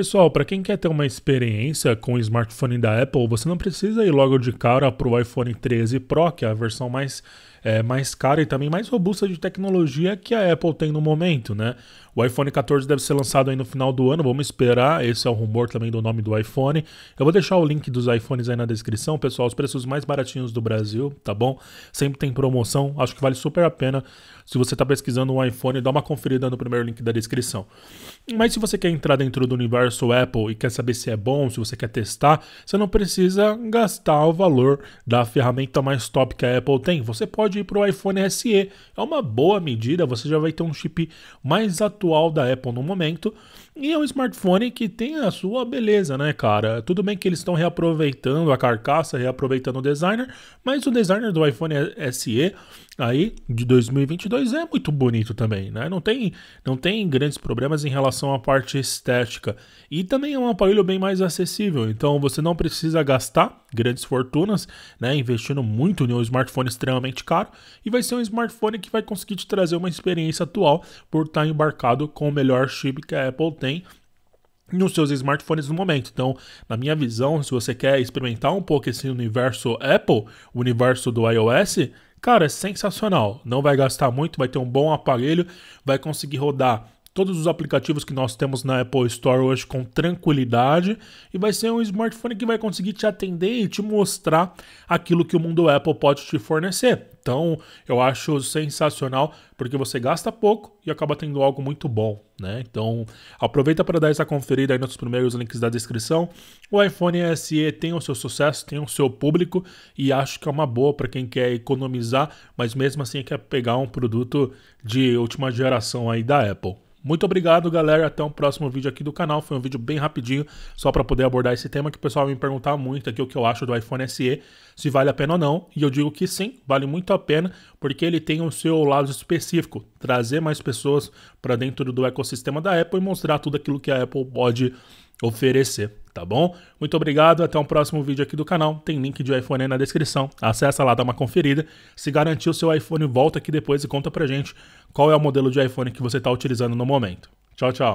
Pessoal, para quem quer ter uma experiência com o smartphone da Apple, você não precisa ir logo de cara para o iPhone 13 Pro, que é a versão mais, é, mais cara e também mais robusta de tecnologia que a Apple tem no momento, né? O iPhone 14 deve ser lançado aí no final do ano, vamos esperar. Esse é o rumor também do nome do iPhone. Eu vou deixar o link dos iPhones aí na descrição, pessoal. Os preços mais baratinhos do Brasil, tá bom? Sempre tem promoção, acho que vale super a pena. Se você está pesquisando um iPhone, dá uma conferida no primeiro link da descrição. Mas se você quer entrar dentro do universo Apple e quer saber se é bom, se você quer testar, você não precisa gastar o valor da ferramenta mais top que a Apple tem. Você pode ir para o iPhone SE. É uma boa medida, você já vai ter um chip mais atual atual da Apple no momento. E é um smartphone que tem a sua beleza, né, cara? Tudo bem que eles estão reaproveitando a carcaça, reaproveitando o designer, mas o designer do iPhone SE aí de 2022 é muito bonito também, né? Não tem, não tem grandes problemas em relação à parte estética. E também é um aparelho bem mais acessível, então você não precisa gastar grandes fortunas, né, investindo muito em um smartphone extremamente caro e vai ser um smartphone que vai conseguir te trazer uma experiência atual por estar embarcado equipado com o melhor chip que a Apple tem nos seus smartphones no momento. Então, na minha visão, se você quer experimentar um pouco esse universo Apple, o universo do iOS, cara, é sensacional. Não vai gastar muito, vai ter um bom aparelho, vai conseguir rodar todos os aplicativos que nós temos na Apple Store hoje com tranquilidade e vai ser um smartphone que vai conseguir te atender e te mostrar aquilo que o mundo Apple pode te fornecer. Então, eu acho sensacional porque você gasta pouco e acaba tendo algo muito bom, né? Então, aproveita para dar essa conferida aí nos primeiros links da descrição. O iPhone SE tem o seu sucesso, tem o seu público e acho que é uma boa para quem quer economizar, mas mesmo assim quer pegar um produto de última geração aí da Apple. Muito obrigado, galera. Até um próximo vídeo aqui do canal. Foi um vídeo bem rapidinho, só para poder abordar esse tema que o pessoal me perguntar muito aqui o que eu acho do iPhone SE, se vale a pena ou não. E eu digo que sim, vale muito a pena, porque ele tem o seu lado específico, trazer mais pessoas para dentro do ecossistema da Apple e mostrar tudo aquilo que a Apple pode oferecer tá bom? Muito obrigado, até um próximo vídeo aqui do canal. Tem link de iPhone aí na descrição. Acessa lá, dá uma conferida. Se garantir o seu iPhone, volta aqui depois e conta pra gente qual é o modelo de iPhone que você está utilizando no momento. Tchau, tchau.